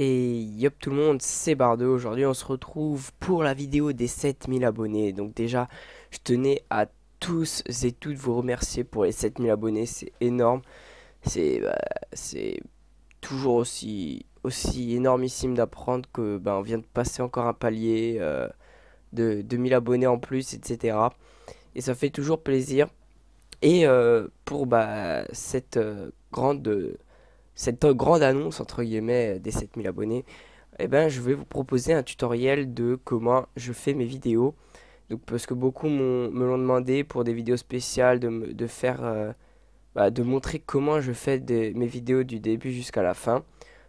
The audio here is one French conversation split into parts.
Et yop tout le monde, c'est Bardo, aujourd'hui on se retrouve pour la vidéo des 7000 abonnés. Donc déjà, je tenais à tous et toutes vous remercier pour les 7000 abonnés, c'est énorme. C'est bah, c'est toujours aussi, aussi énormissime d'apprendre que ben on vient de passer encore un palier euh, de 2000 abonnés en plus, etc. Et ça fait toujours plaisir. Et euh, pour bah, cette euh, grande cette grande annonce entre guillemets des 7000 abonnés, eh ben, je vais vous proposer un tutoriel de comment je fais mes vidéos. Donc, parce que beaucoup me l'ont demandé pour des vidéos spéciales de, de faire, euh, bah, de montrer comment je fais mes vidéos du début jusqu'à la fin,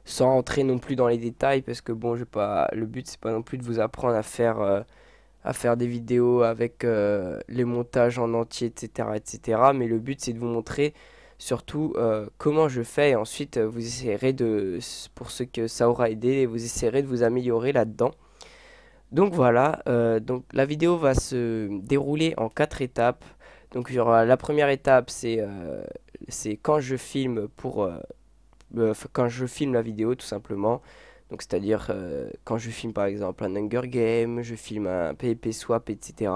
sans rentrer non plus dans les détails, parce que bon, pas, le but c'est pas non plus de vous apprendre à faire, euh, à faire des vidéos avec euh, les montages en entier, etc., etc. Mais le but c'est de vous montrer surtout euh, comment je fais et ensuite euh, vous essayerez de pour ce que ça aura aidé vous essayerez de vous améliorer là-dedans. Donc voilà, euh, donc la vidéo va se dérouler en quatre étapes. Donc la première étape c'est c'est quand je filme pour quand je filme la vidéo tout simplement. Donc c'est-à-dire quand je filme par exemple un Hunger Game, je filme un PvP swap etc.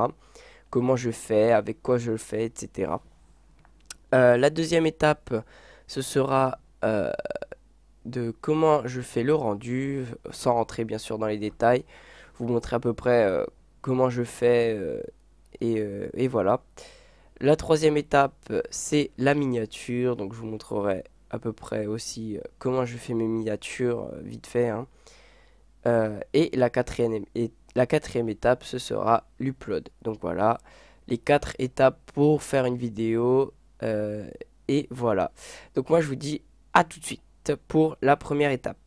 Comment je fais, avec quoi je le fais, etc. Euh, la deuxième étape, ce sera euh, de comment je fais le rendu, sans rentrer bien sûr dans les détails, vous montrer à peu près euh, comment je fais et, voilà. La troisième étape, c'est la miniature, donc je vous montrerai à peu près aussi comment je fais mes miniatures vite fait. Hein. et la quatrième, et la quatrième étape, ce sera l'upload. Donc voilà, les quatre étapes pour faire une vidéo euh, et voilà. Donc moi je vous dis à tout de suite pour la première étape.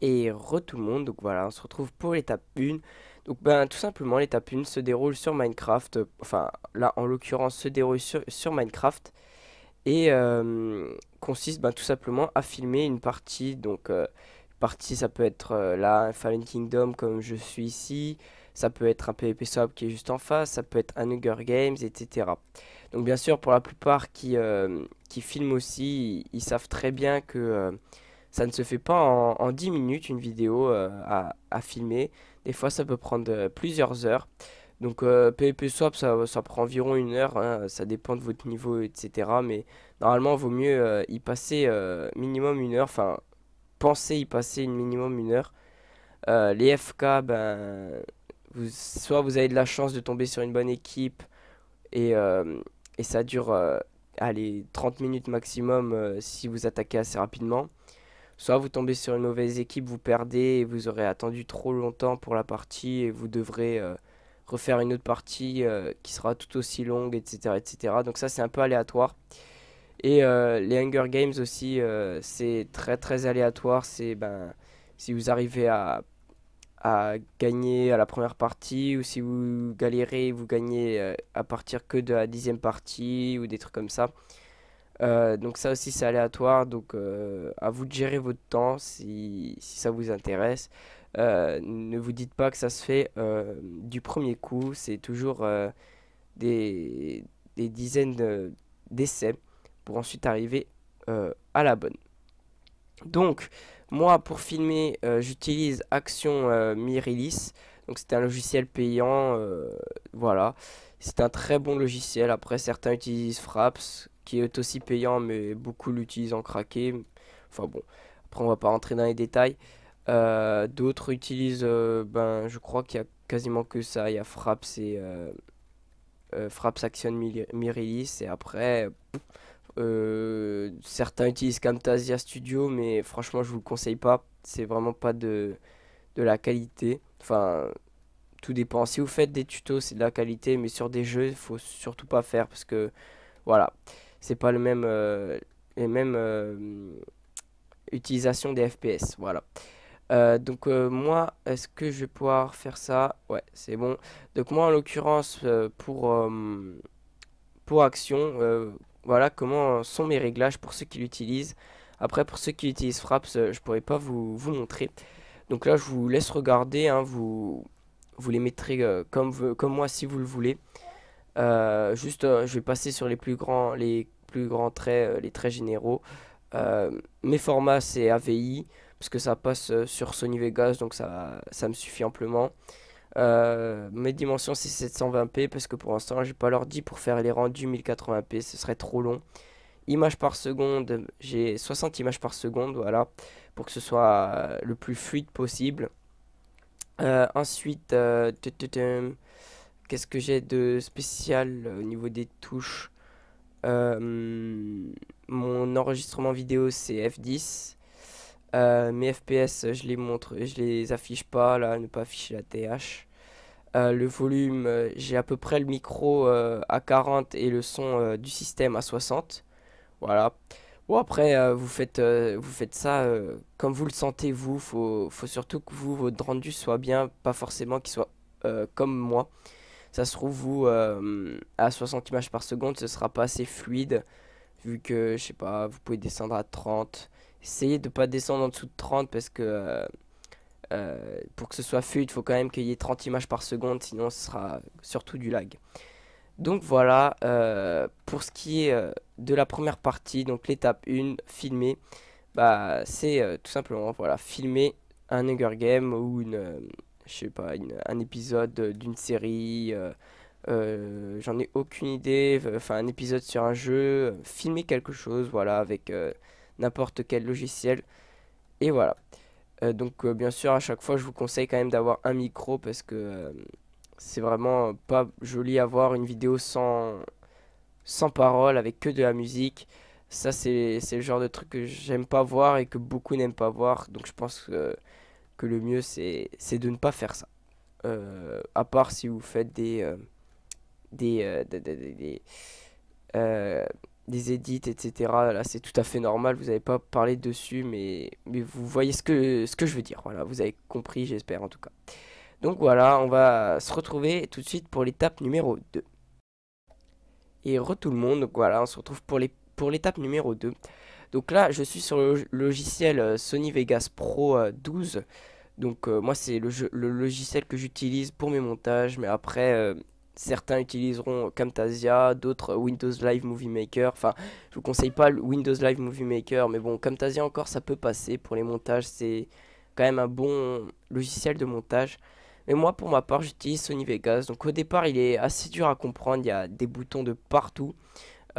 Et re tout le monde, donc voilà, on se retrouve pour l'étape 1. Donc ben tout simplement l'étape 1 se déroule sur Minecraft, enfin là en l'occurrence se déroule sur, Minecraft et euh, consiste ben, tout simplement à filmer une partie. Donc euh, partie ça peut être Là un Fallen Kingdom comme je suis ici, ça peut être un PvP Swap qui est juste en face, ça peut être un Hunger Games, etc. Donc bien sûr, pour la plupart qui, euh, qui filment aussi, ils, savent très bien que euh, ça ne se fait pas en, 10 minutes une vidéo euh, à, filmer. Des fois, ça peut prendre plusieurs heures. Donc PEP Swap, ça, ça, prend environ une heure, hein. ça dépend de votre niveau, etc. Mais normalement, il vaut mieux y passer minimum une heure, enfin, pensez y passer une minimum une heure. les FK, ben, vous, soit vous avez de la chance de tomber sur une bonne équipe et et ça dure euh, allez, 30 minutes maximum euh, si vous attaquez assez rapidement. Soit vous tombez sur une mauvaise équipe, vous perdez et vous aurez attendu trop longtemps pour la partie et vous devrez euh, refaire une autre partie qui sera tout aussi longue, etc. etc. Donc ça c'est un peu aléatoire. Et les Hunger Games aussi, c'est très très aléatoire. C'est ben, si vous arrivez à à gagner à la première partie ou si vous galérez, vous gagnez euh, à partir que de la dixième partie ou des trucs comme ça. Euh, donc ça aussi c'est aléatoire, donc euh, à vous de gérer votre temps si, ça vous intéresse. ne vous dites pas que ça se fait du premier coup, c'est toujours des, des, dizaines d'essais pour ensuite arriver à la bonne. Donc moi, pour filmer, euh, j'utilise Action euh, Mirilis, Donc, c'est un logiciel payant. Euh, voilà. C'est un très bon logiciel. Après, certains utilisent Fraps, qui est aussi payant, mais beaucoup l'utilisent en craqué. Enfin bon, après, on va pas rentrer dans les détails. D'autres utilisent, ben, je crois qu'il y a quasiment que ça. Il y a Fraps et Fraps Action Mirilis, Et après, euh, certains utilisent Camtasia Studio, mais franchement, je vous le conseille pas. C'est vraiment pas de, de la qualité. Enfin, tout dépend. Si vous faites des tutos, c'est de la qualité, mais sur des jeux, il faut surtout pas faire parce que voilà, c'est pas le même euh, les mêmes euh, utilisation des FPS. Voilà. donc moi, est-ce que je vais pouvoir faire ça Ouais, c'est bon. Donc moi, en l'occurrence, pour, pour Action, voilà comment euh, sont mes réglages pour ceux qui l'utilisent. Après, pour ceux qui utilisent Fraps, euh, je pourrais pas vous, montrer. Donc là, je vous laisse regarder. Hein, vous, vous les mettrez euh, comme, comme moi si vous le voulez. juste, je vais passer sur les plus grands, les plus grands traits, les traits généraux. mes formats, c'est AVI, parce que ça passe sur Sony Vegas, donc ça, ça me suffit amplement. Euh, mes dimensions c'est 720p parce que pour l'instant j'ai pas l'ordi pour faire les rendus 1080p, ce serait trop long. Images par seconde, j'ai 60 images par seconde, voilà, pour que ce soit euh, le plus fluide possible. Euh, ensuite, qu'est-ce que j'ai de spécial au niveau des touches Mon enregistrement vidéo c'est F10. mes FPS, je les montre, je les affiche pas là, ne pas afficher la TH. Euh, le volume, euh, j'ai à peu près le micro euh, à 40 et le son du système à 60. Voilà. Ou bon, après, vous, faites, vous faites ça comme vous le sentez, vous. Faut, faut surtout que vous, votre rendu soit bien, pas forcément qu'il soit comme moi. Ça se trouve, vous, à 60 images par seconde, ce sera pas assez fluide. Vu que, je sais pas, vous pouvez descendre à 30. Essayez de pas descendre en dessous de 30 parce que euh, pour que ce soit fluide, il faut quand même qu'il y ait 30 images par seconde, sinon ce sera surtout du lag. Donc voilà, euh, pour ce qui est euh, de la première partie, donc l'étape 1, filmer, bah, c'est tout simplement voilà, filmer un Hunger Game ou une, je sais pas, un épisode d'une série, j'en ai aucune idée, enfin un épisode sur un jeu, filmer quelque chose, voilà, avec n'importe quel logiciel. Et voilà. Euh, donc euh, bien sûr à chaque fois je vous conseille quand même d'avoir un micro parce que euh, c'est vraiment pas joli avoir une vidéo sans, sans parole avec que de la musique. Ça c'est le genre de truc que j'aime pas voir et que beaucoup n'aiment pas voir. Donc je pense que, que le mieux c'est de ne pas faire ça. à part si vous faites des, des des edits, etc. Là, c'est tout à fait normal, vous n'avez pas parlé dessus, mais, mais vous voyez ce que, ce que je veux dire. Voilà, vous avez compris, j'espère en tout cas. Donc voilà, on va se retrouver tout de suite pour l'étape numéro 2. Et re tout le monde, voilà, on se retrouve pour pour l'étape numéro 2. Donc là, je suis sur le logiciel euh, Sony Vegas Pro 12. Euh, donc euh, moi, c'est le, le, logiciel que j'utilise pour mes montages, mais après, certains utiliseront Camtasia, d'autres Windows Live Movie Maker. Enfin, je vous conseille pas le Windows Live Movie Maker, mais bon, Camtasia encore, ça peut passer pour les montages. C'est quand même un bon logiciel de montage. Mais moi, pour ma part, j'utilise Sony Vegas. Donc au départ, il est assez dur à comprendre. Il y a des boutons de partout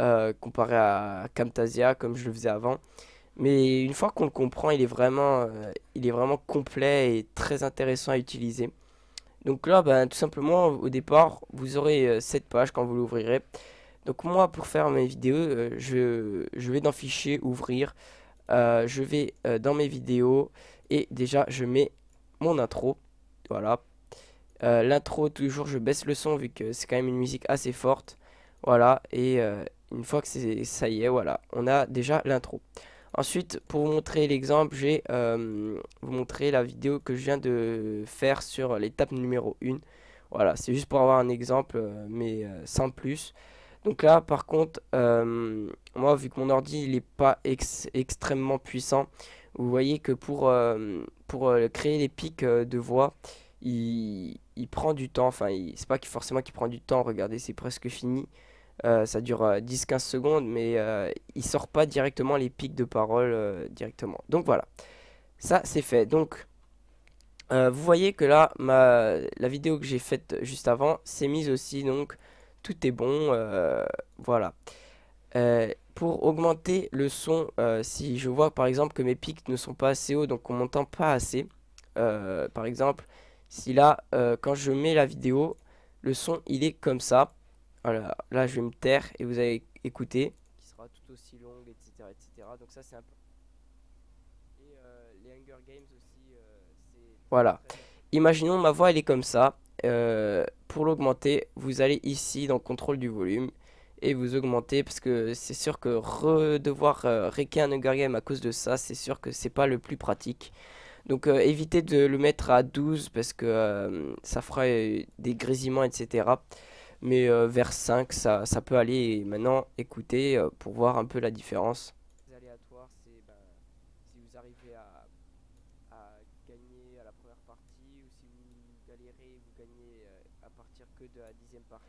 euh, comparé à Camtasia, comme je le faisais avant. Mais une fois qu'on le comprend, il est vraiment, euh, il est vraiment complet et très intéressant à utiliser. Donc là, ben, tout simplement, au départ, vous aurez euh, cette page quand vous l'ouvrirez. Donc moi, pour faire mes vidéos, euh, je, vais dans Fichier, Ouvrir. Euh, je vais dans mes vidéos et déjà, je mets mon intro. Voilà. L'intro, toujours, je baisse le son vu que c'est quand même une musique assez forte. Voilà. Et une fois que ça y est, voilà, on a déjà l'intro. Ensuite, pour vous montrer l'exemple, j'ai euh, vous montrer la vidéo que je viens de faire sur l'étape numéro 1. Voilà, c'est juste pour avoir un exemple, euh, mais euh, sans plus. Donc là, par contre, moi, vu que mon ordi, il n'est pas extrêmement puissant, vous voyez que pour, créer les pics de voix, il, il prend du temps. Enfin, c'est pas forcément qu'il prend du temps, regardez, c'est presque fini. Euh, ça dure 10-15 euh, secondes, mais euh, il sort pas directement les pics de parole directement. Donc voilà, ça c'est fait. Donc vous voyez que là, la vidéo que j'ai faite juste avant s'est mise aussi, donc tout est bon. voilà. pour augmenter le son, si je vois par exemple que mes pics ne sont pas assez hauts, donc on m'entend pas assez, par exemple, si là, quand je mets la vidéo, le son il est comme ça voilà, là je vais me taire et vous allez écouter. Qui sera tout aussi longue, etc. etc. Donc ça c'est un peu... Et euh, les Hunger Games aussi, euh, Voilà. Imaginons ma voix elle est comme ça. Euh, pour l'augmenter, vous allez ici dans contrôle du volume et vous augmentez parce que c'est sûr que redevoir réquer un Hunger Game à cause de ça, c'est sûr que c'est pas le plus pratique. Donc évitez de le mettre à 12 parce que ça fera des grésillements, etc mais euh, vers 5 ça, ça, peut aller et maintenant écoutez euh, pour voir un peu la différence.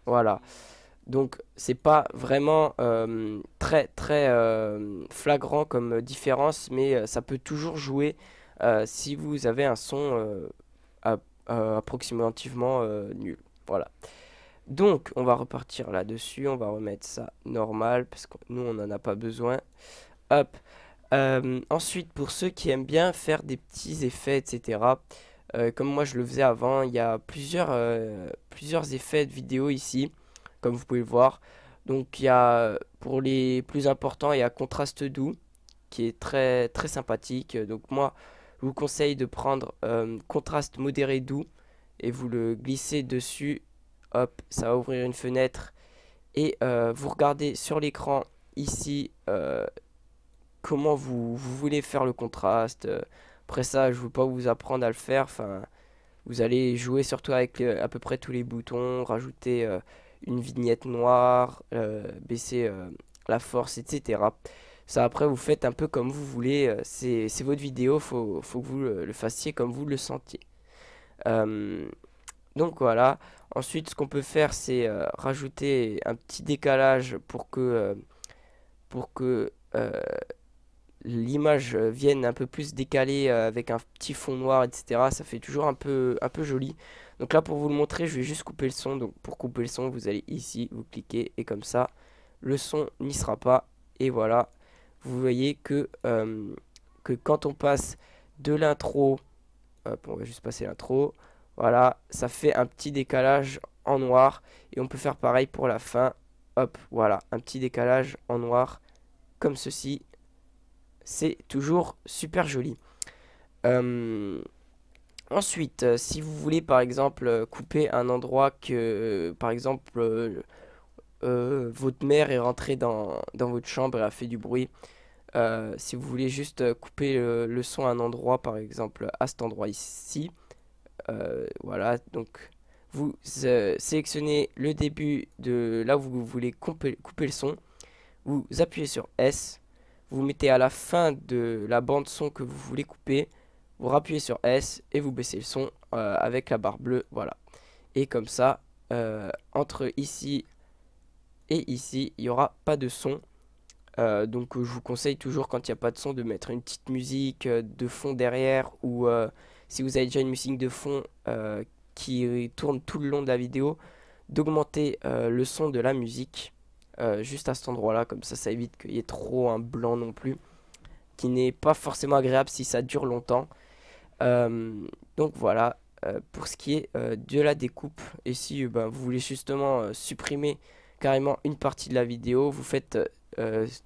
Voilà. Donc c'est pas vraiment euh, très très flagrant comme différence mais ça peut toujours jouer si vous avez un son approximativement nul. Voilà. Donc, on va repartir là-dessus. On va remettre ça normal parce que nous, on n'en a pas besoin. Hop. Euh, ensuite, pour ceux qui aiment bien faire des petits effets, etc. Euh, comme moi, je le faisais avant, il y a plusieurs, euh, plusieurs effets de vidéo ici, comme vous pouvez le voir. Donc, il y a, pour les plus importants, il y a contraste doux, qui est très, très sympathique. Donc, moi, je vous conseille de prendre contraste modéré doux et vous le glissez dessus hop, ça va ouvrir une fenêtre. Et euh, vous regardez sur l'écran ici euh, comment vous, voulez faire le contraste. Après ça, je ne veux pas vous apprendre à le faire. Enfin, vous allez jouer surtout avec euh, à peu près tous les boutons, rajouter une vignette noire, baisser la force, etc. Ça après, vous faites un peu comme vous voulez. C'est votre vidéo, faut, faut que vous le, le, fassiez comme vous le sentiez. Donc voilà. Ensuite, ce qu'on peut faire, c'est euh, rajouter un petit décalage pour que, euh, euh, l'image vienne un peu plus décalée avec un petit fond noir, etc. Ça fait toujours un peu, joli. Donc là, pour vous le montrer, je vais juste couper le son. Donc pour couper le son, vous allez ici, vous cliquez et comme ça, le son n'y sera pas. Et voilà, vous voyez que, que quand on passe de l'intro, on va juste passer l'intro voilà, ça fait un petit décalage en noir. Et on peut faire pareil pour la fin. Hop, voilà, un petit décalage en noir comme ceci. C'est toujours super joli. Euh, ensuite, euh, si vous voulez par exemple euh, couper un endroit que, par exemple, votre mère est rentrée dans, votre chambre et a fait du bruit, si vous voulez juste couper le, son à un endroit, par exemple à cet endroit ici, euh, voilà, donc vous euh, sélectionnez le début de là où vous voulez couper, le son. Vous appuyez sur S. Vous mettez à la fin de la bande son que vous voulez couper. Vous rappuyez sur S et vous baissez le son euh, avec la barre bleue. Voilà. Et comme ça, entre ici et ici, il n'y aura pas de son. donc je vous conseille toujours quand il n'y a pas de son de mettre une petite musique de fond derrière ou si vous avez déjà une musique de fond euh, qui tourne tout le long de la vidéo, d'augmenter euh, le son de la musique euh, juste à cet endroit-là, comme ça ça évite qu'il y ait trop un blanc non plus, qui n'est pas forcément agréable si ça dure longtemps. donc voilà, pour ce qui est de la découpe, et si bah, vous voulez justement supprimer carrément une partie de la vidéo, vous faites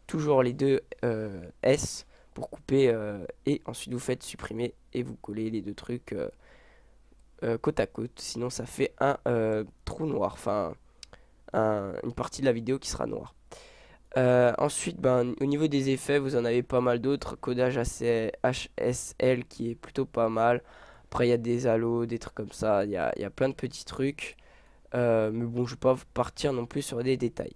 toujours les deux S pour couper euh, et ensuite vous faites supprimer et vous collez les deux trucs euh, euh, côte à côte sinon ça fait un trou noir enfin une partie de la vidéo qui sera noire ensuite ben, au niveau des effets vous en avez pas mal d'autres codage assez HSL qui est plutôt pas mal après il y a des halos des trucs comme ça il y a, plein de petits trucs mais bon je vais pas partir non plus sur des détails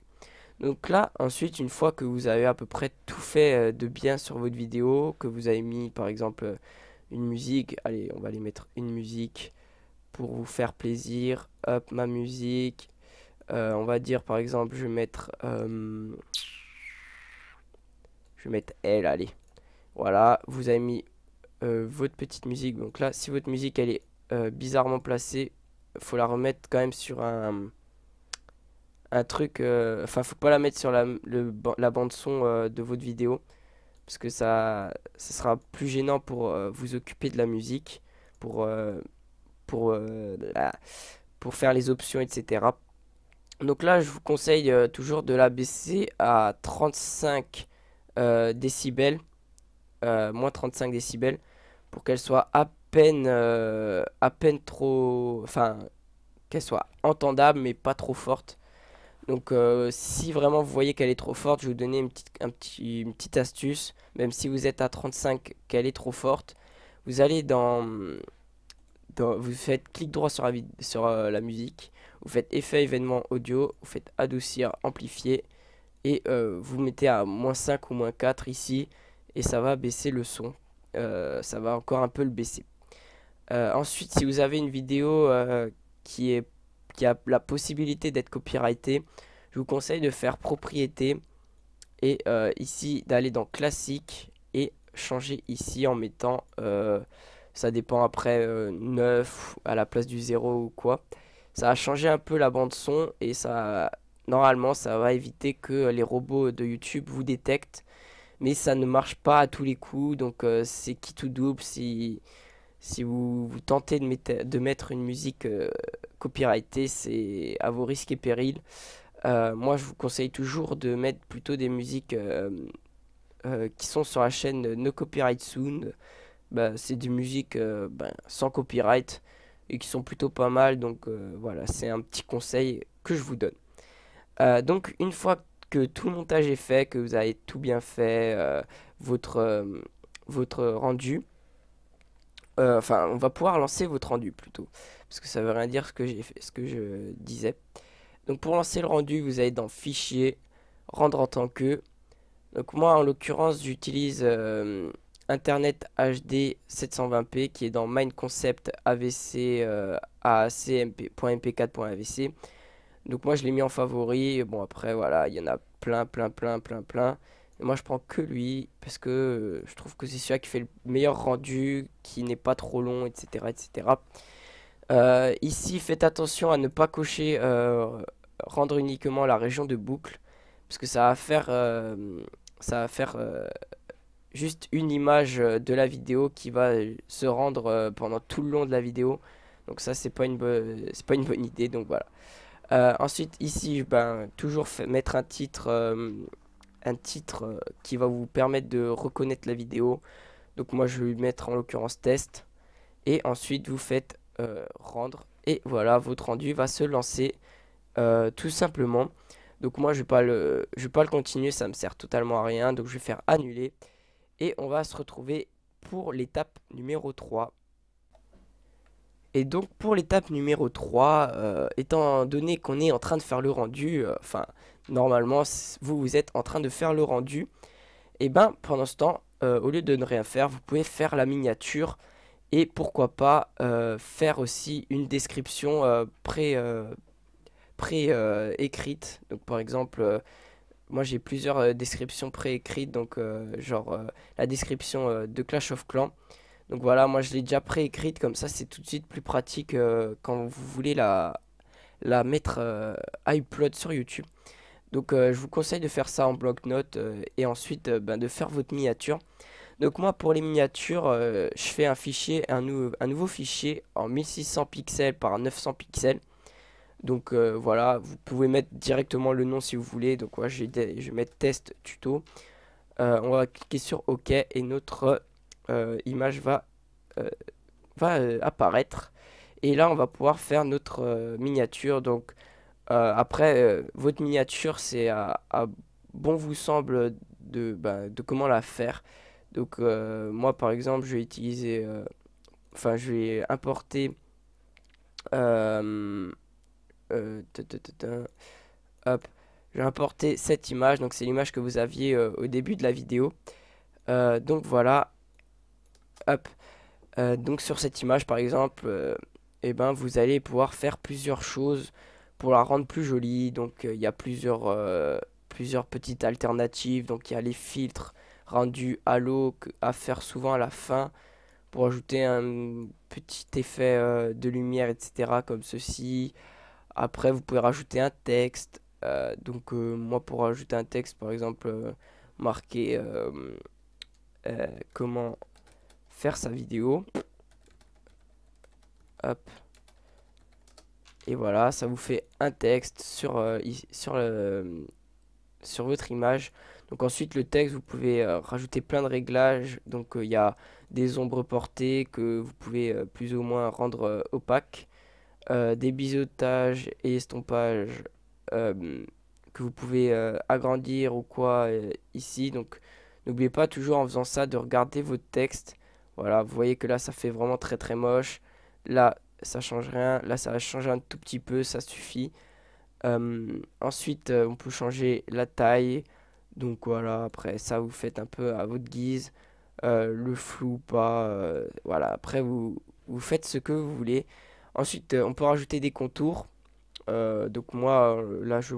donc là, ensuite, une fois que vous avez à peu près tout fait euh, de bien sur votre vidéo, que vous avez mis par exemple euh, une musique, allez, on va aller mettre une musique pour vous faire plaisir, hop, ma musique, euh, on va dire par exemple, je vais mettre, je vais mettre elle, allez, voilà, vous avez mis votre petite musique, donc là, si votre musique elle est bizarrement placée, faut la remettre quand même sur un un truc. Euh, enfin, faut pas la mettre sur la, le, la bande-son euh, de votre vidéo. Parce que ça, ça sera plus gênant pour euh, vous occuper de la musique, pour, pour, pour faire les options, etc. Donc là, je vous conseille toujours de la baisser à 35 décibels, moins 35 décibels, pour qu'elle soit à peine, à peine trop, enfin, qu'elle soit entendable mais pas trop forte. Donc euh, si vraiment vous voyez qu'elle est trop forte, je vais vous donner une petite, astuce. Même si vous êtes à 35, qu'elle est trop forte, vous allez dans, dans vous faites clic droit sur la, sur, euh, la musique, vous faites effet événement audio, vous faites adoucir, amplifier, et euh, vous mettez à moins 5 ou moins 4 ici, et ça va baisser le son. ça va encore un peu le baisser. ensuite, si vous avez une vidéo qui est a la possibilité d'être copyrighté, je vous conseille de faire propriété et euh, ici d'aller dans classique et changer ici en mettant, euh, ça dépend après 9 euh, à la place du 0 ou quoi. Ça a changé un peu la bande son et ça, normalement ça va éviter que les robots de YouTube vous détectent. Mais ça ne marche pas à tous les coups, donc c'est qui tout double si si vous, vous tentez de, mette, de, mettre une musique copyrighté, c'est à vos risques et périls. Euh, moi, je vous conseille toujours de mettre plutôt des musiques euh, euh, qui sont sur la chaîne No Copyright soon bah, c'est des musiques bah, sans copyright et qui sont plutôt pas mal. Donc voilà, c'est un petit conseil que je vous donne. donc une fois que tout le montage est fait, que vous avez tout bien fait, votre, votre rendu, enfin on va pouvoir lancer votre rendu plutôt parce que ça veut rien dire ce que je disais. Donc pour lancer le rendu, vous allez dans Fichier, Rendre en tant que. Donc moi en l'occurrence j'utilise euh, Internet HD 720p qui est dans Mind Concept AVC 4avc euh, Donc moi je l'ai mis en favori. Bon après voilà, il y en a plein plein plein plein plein. moi je prends que lui parce que euh, je trouve que c'est celui qui fait le meilleur rendu, qui n'est pas trop long, etc. etc. Euh, ici, faites attention à ne pas cocher euh, rendre uniquement la région de boucle, parce que ça va faire, euh, ça va faire juste une image de la vidéo qui va se rendre pendant tout le long de la vidéo. Donc ça, c'est pas une c'est pas une bonne idée. Donc voilà. ensuite, ici, ben toujours mettre un titre, un titre qui va vous permettre de reconnaître la vidéo. Donc moi, je vais lui mettre en l'occurrence test. Et ensuite, vous faites euh, rendre. Et voilà, votre rendu va se lancer euh, tout simplement. Donc moi, je vais, pas le, je vais pas le continuer, ça me sert totalement à rien. Donc je vais faire annuler. Et on va se retrouver pour l'étape numéro 3. Et donc pour l'étape numéro 3, euh, étant donné qu'on est en train de faire le rendu, enfin normalement vous vous êtes en train de faire le rendu, et eh ben pendant ce temps, au lieu de ne rien faire, vous pouvez faire la miniature et pourquoi pas euh, faire aussi une description euh, pré, euh, écrite donc par exemple moi j'ai plusieurs descriptions pré-écrites donc genre la description de Clash of Clans donc voilà moi je l'ai déjà pré-écrite comme ça c'est tout de suite plus pratique quand vous voulez la la mettre à upload sur YouTube donc je vous conseille de faire ça en bloc-notes et ensuite ben, de faire votre miniature donc moi pour les miniatures, euh, je fais un fichier, un, un, nouveau fichier en 1600 pixels par 900 pixels. Donc euh, voilà, vous pouvez mettre directement le nom si vous voulez. Donc moi je, vais mettre test tuto. Euh, on va cliquer sur OK et notre image va, apparaître. Et là on va pouvoir faire notre miniature. Donc après, votre miniature c'est à, bon vous semble de, bah, de comment la faire. Donc euh, moi par exemple je vais utiliser, euh, enfin je vais importer euh, euh importer cette image, donc c'est l'image que vous aviez au début de la vidéo. donc voilà, hop, donc sur cette image par exemple, et eh ben vous allez pouvoir faire plusieurs choses pour la rendre plus jolie. Donc il y a plusieurs, plusieurs petites alternatives, donc il y a les filtres, rendu Halo à faire souvent à la fin pour ajouter un petit effet euh, de lumière, etc. comme ceci. Après, vous pouvez rajouter un texte. Euh, donc, euh, moi, pour rajouter un texte, par exemple, marquer comment faire sa vidéo. Hop. Et voilà, ça vous fait un texte sur, sur, sur votre image. Donc ensuite le texte, vous pouvez euh, rajouter plein de réglages. Donc euh, il y a des ombres portées que vous pouvez euh, plus ou moins rendre opaques, des biseautages et estompages que vous pouvez agrandir ou quoi ici. Donc n'oubliez pas toujours en faisant ça de regarder votre texte. Voilà, vous voyez que là ça fait vraiment très très moche. Là ça change rien. Là ça va changer un tout petit peu, ça suffit. ensuite on peut changer la taille. Donc voilà, après ça, vous faites un peu à votre guise, euh, le flou, pas. Euh, voilà, après vous, vous faites ce que vous voulez. Ensuite, euh, on peut rajouter des contours. donc moi, là, je,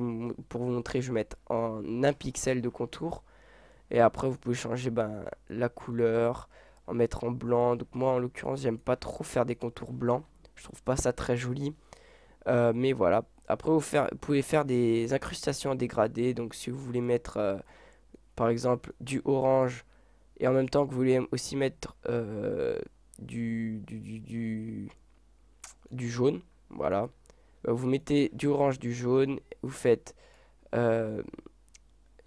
pour vous montrer, je vais mettre en un pixel de contour. Et après, vous pouvez changer ben, la couleur, en mettre en blanc. Donc moi, en l'occurrence, j'aime pas trop faire des contours blancs. Je trouve pas ça très joli. mais voilà, après, vous, pouvez faire des incrustations dégradées. Donc, si vous voulez mettre, euh, par exemple, du orange et en même temps que vous voulez aussi mettre euh, du, du, du, du, jaune, voilà. Bah, vous mettez du orange, du jaune, vous faites euh,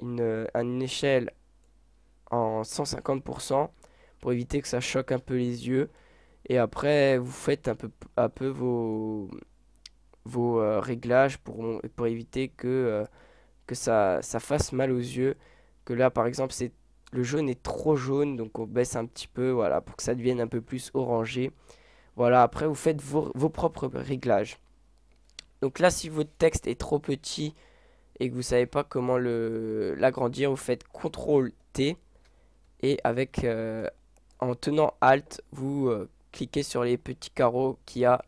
une, échelle en 150% pour éviter que ça choque un peu les yeux. Et après, vous faites un peu, un peu vos, vos euh, réglages pour, pour éviter que, euh, que ça, fasse mal aux yeux. Que là, par exemple, c'est le jaune est trop jaune, donc on baisse un petit peu, voilà, pour que ça devienne un peu plus orangé. Voilà, après, vous faites vos, propres réglages. Donc là, si votre texte est trop petit et que vous savez pas comment l'agrandir, vous faites CTRL T et avec euh, en tenant Alt, vous cliquez sur les petits carreaux qu'il y a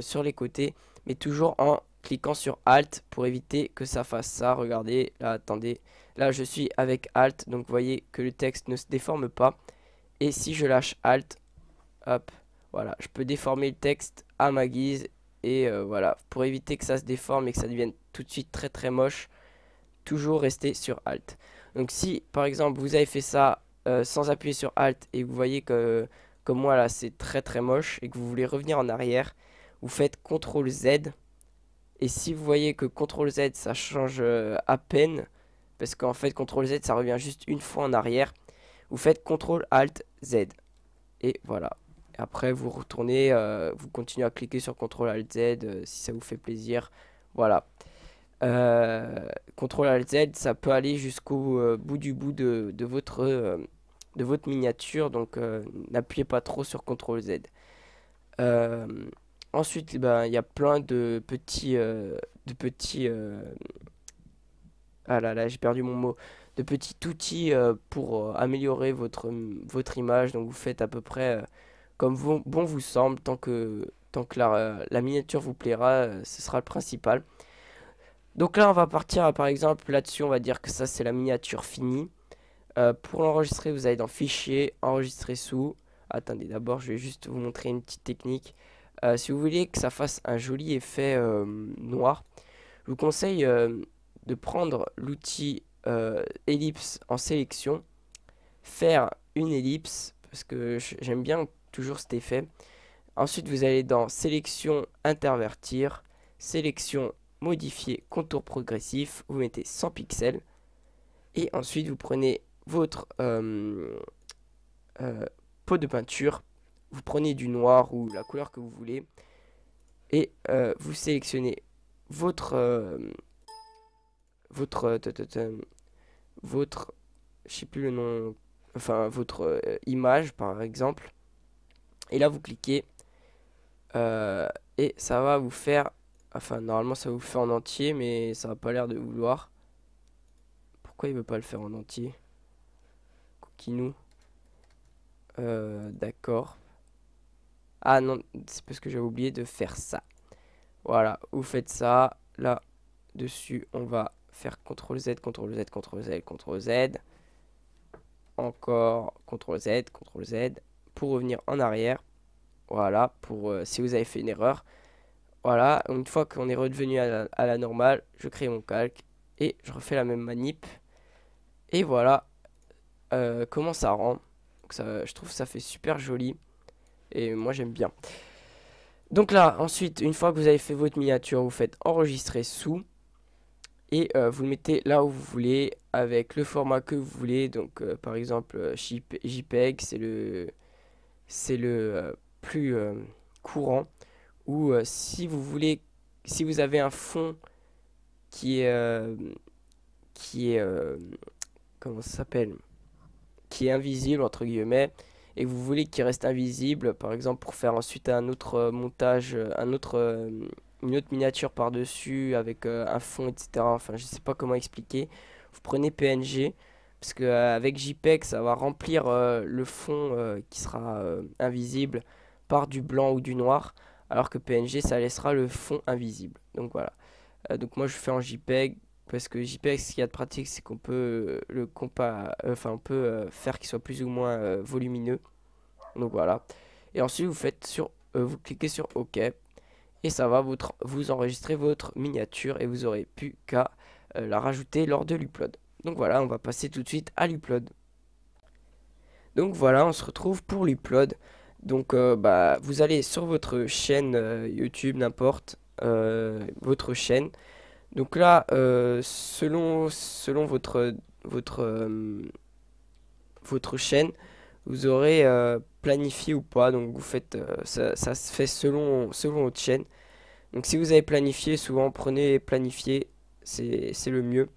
sur les côtés mais toujours en cliquant sur Alt pour éviter que ça fasse ça. Regardez, là, attendez. Là, je suis avec Alt, donc vous voyez que le texte ne se déforme pas. Et si je lâche Alt, hop, voilà, je peux déformer le texte à ma guise. Et euh, voilà, pour éviter que ça se déforme et que ça devienne tout de suite très très moche, toujours rester sur Alt. Donc si, par exemple, vous avez fait ça euh, sans appuyer sur Alt et vous voyez que, comme moi là, c'est très très moche et que vous voulez revenir en arrière, vous faites CTRL Z. Et si vous voyez que CTRL Z ça change euh, à peine, parce qu'en fait CTRL Z ça revient juste une fois en arrière, vous faites CTRL ALT Z. Et voilà. Après vous retournez, euh, vous continuez à cliquer sur CTRL ALT Z euh, si ça vous fait plaisir. Voilà. CTRL ALT Z ça peut aller jusqu'au bout du bout de, de votre, de votre miniature, donc n'appuyez pas trop sur CTRL Z. Ensuite, eh ben, il y a plein de petits. Euh, euh, ah là là, j'ai perdu mon mot. De petits outils euh, pour améliorer votre, image. Donc vous faites à peu près comme bon vous semble. Tant que, la, miniature vous plaira, ce sera le principal. Donc là, on va partir par exemple là-dessus. On va dire que ça, c'est la miniature finie. pour l'enregistrer, vous allez dans Fichier, Enregistrer sous. Attendez, d'abord, je vais juste vous montrer une petite technique. Euh, si vous voulez que ça fasse un joli effet euh, noir, je vous conseille euh, de prendre l'outil ellipse en sélection, faire une ellipse, parce que j'aime bien toujours cet effet. Ensuite, vous allez dans sélection intervertir, sélection modifier contour progressif, vous mettez 100 pixels, et ensuite vous prenez votre pot de peinture vous prenez du noir ou la couleur que vous voulez et euh, vous sélectionnez votre euh, votre euh, votre je sais plus le nom enfin votre image par exemple et là vous cliquez et ça va vous faire enfin normalement ça vous fait en entier mais ça n'a pas l'air de vouloir pourquoi il veut pas le faire en entier coquinou d'accord ah non, c'est parce que j'avais oublié de faire ça. Voilà, vous faites ça. Là, dessus, on va faire CTRL Z, CTRL Z, CTRL Z, CTRL Z. Encore CTRL Z, CTRL Z. Pour revenir en arrière. Voilà, pour euh, si vous avez fait une erreur. Voilà, une fois qu'on est redevenu à la, normale, je crée mon calque et je refais la même manip. Et voilà euh, comment ça rend. je trouve que ça fait super joli et moi j'aime bien. Donc là, ensuite, une fois que vous avez fait votre miniature, vous faites enregistrer sous et euh, vous le mettez là où vous voulez avec le format que vous voulez. Donc euh, par exemple euh, JPEG, c'est le c'est le plus courant ou si vous voulez si vous avez un fond qui est qui est comment ça s'appelle qui est invisible entre guillemets, et vous voulez qu'il reste invisible, par exemple pour faire ensuite un autre euh, montage, euh, un autre, euh, une autre miniature par-dessus avec un fond, etc. Enfin, je ne sais pas comment expliquer. Vous prenez PNG, parce avec JPEG, ça va remplir le fond qui sera invisible par du blanc ou du noir, alors que PNG, ça laissera le fond invisible. Donc voilà. donc moi, je fais en JPEG, parce que JPEG, ce qu'il y a de pratique, c'est qu'on peut euh, le compa... Euh, enfin, on peut euh, faire qu'il soit plus ou moins volumineux. Donc voilà. Et ensuite, vous faites sur, vous cliquez sur OK et ça va vous, vous enregistrer votre miniature et vous aurez plus qu'à la rajouter lors de l'upload. Donc voilà, on va passer tout de suite à l'upload. Donc voilà, on se retrouve pour l'upload. Donc bah, vous allez sur votre chaîne YouTube, n'importe votre chaîne. Donc là, euh, selon, votre, votre, euh, votre chaîne, vous aurez euh, planifié ou pas. Donc vous faites, ça, se fait selon, selon votre chaîne. Donc si vous avez planifié, souvent prenez planifié, c'est le mieux.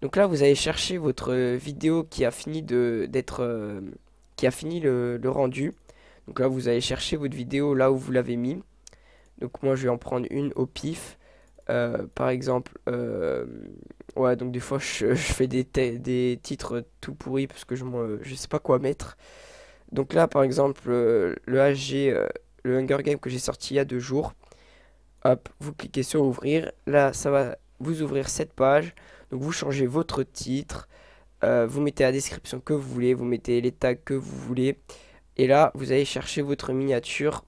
Donc là, vous allez chercher votre vidéo qui a fini d'être, qui a fini le, le rendu. Donc là, vous allez chercher votre vidéo là où vous l'avez mis. Donc moi, je vais en prendre une au pif. Euh, par exemple, euh, ouais, donc des fois je, fais des, des titres tout pourris parce que je, je sais pas quoi mettre. Donc là, par exemple, euh, le HG, le Hunger Game que j'ai sorti il y a deux jours, hop, vous cliquez sur ouvrir. Là, ça va vous ouvrir cette page. Donc vous changez votre titre, vous mettez la description que vous voulez, vous mettez les tags que vous voulez. Et là, vous allez chercher votre miniature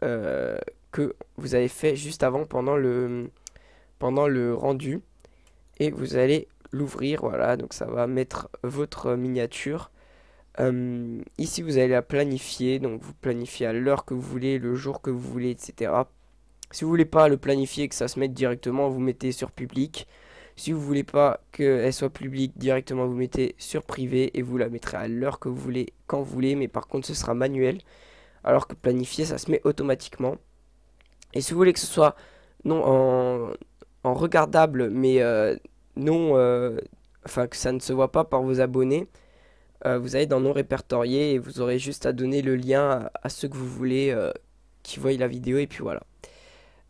que vous avez fait juste avant pendant le le rendu et vous allez l'ouvrir voilà donc ça va mettre votre miniature euh, ici vous allez la planifier donc vous planifiez à l'heure que vous voulez le jour que vous voulez etc si vous voulez pas le planifier que ça se mette directement vous mettez sur public si vous voulez pas qu'elle soit publique directement vous mettez sur privé et vous la mettrez à l'heure que vous voulez quand vous voulez mais par contre ce sera manuel alors que planifier ça se met automatiquement et si vous voulez que ce soit non en regardable, mais euh, non, euh, enfin que ça ne se voit pas par vos abonnés, euh, vous allez dans non répertorié et vous aurez juste à donner le lien à, ceux que vous voulez qui voient la vidéo et puis voilà.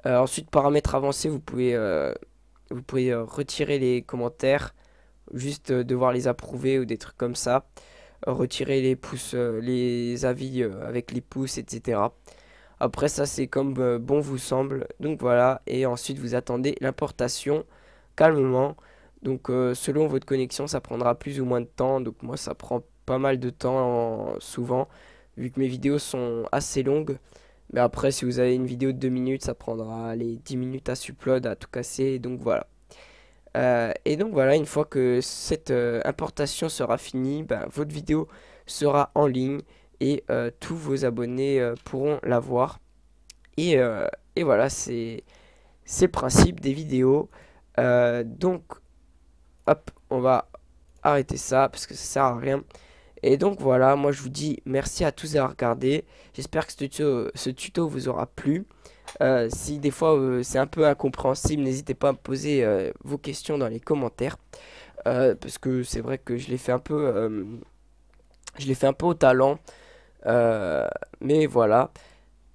ensuite, paramètres avancés, vous pouvez, vous pouvez retirer les commentaires, juste devoir les approuver ou des trucs comme ça retirer les pouces, les avis avec les pouces, etc. Après ça c'est comme euh, bon vous semble. Donc voilà, et ensuite vous attendez l'importation calmement. Donc euh, selon votre connexion ça prendra plus ou moins de temps. Donc moi ça prend pas mal de temps souvent vu que mes vidéos sont assez longues. Mais après si vous avez une vidéo de 2 minutes ça prendra les 10 minutes à supload à tout casser. Donc voilà. Euh, et donc voilà, une fois que cette importation sera finie, ben, votre vidéo sera en ligne et euh, tous vos abonnés euh, pourront la voir. Et, euh, voilà, c'est le principe des vidéos. donc, hop, on va arrêter ça parce que ça sert à rien. Et donc voilà, moi je vous dis merci à tous d'avoir regardé. J'espère que ce tuto, vous aura plu. si des fois c'est un peu incompréhensible, n'hésitez pas à me poser vos questions dans les commentaires. parce que c'est vrai que je l'ai fait un peu... je l'ai fait un peu au talent. Euh, mais voilà.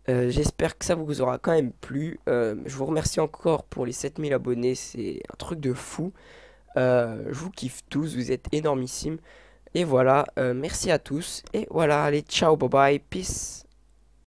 Euh, j'espère que ça vous aura quand même plu. Euh, je vous remercie encore pour les 7000 abonnés, c'est un truc de fou. je vous kiffe tous, vous êtes énormissimes. Et voilà, merci à tous. Et voilà, allez, ciao, bye bye, peace.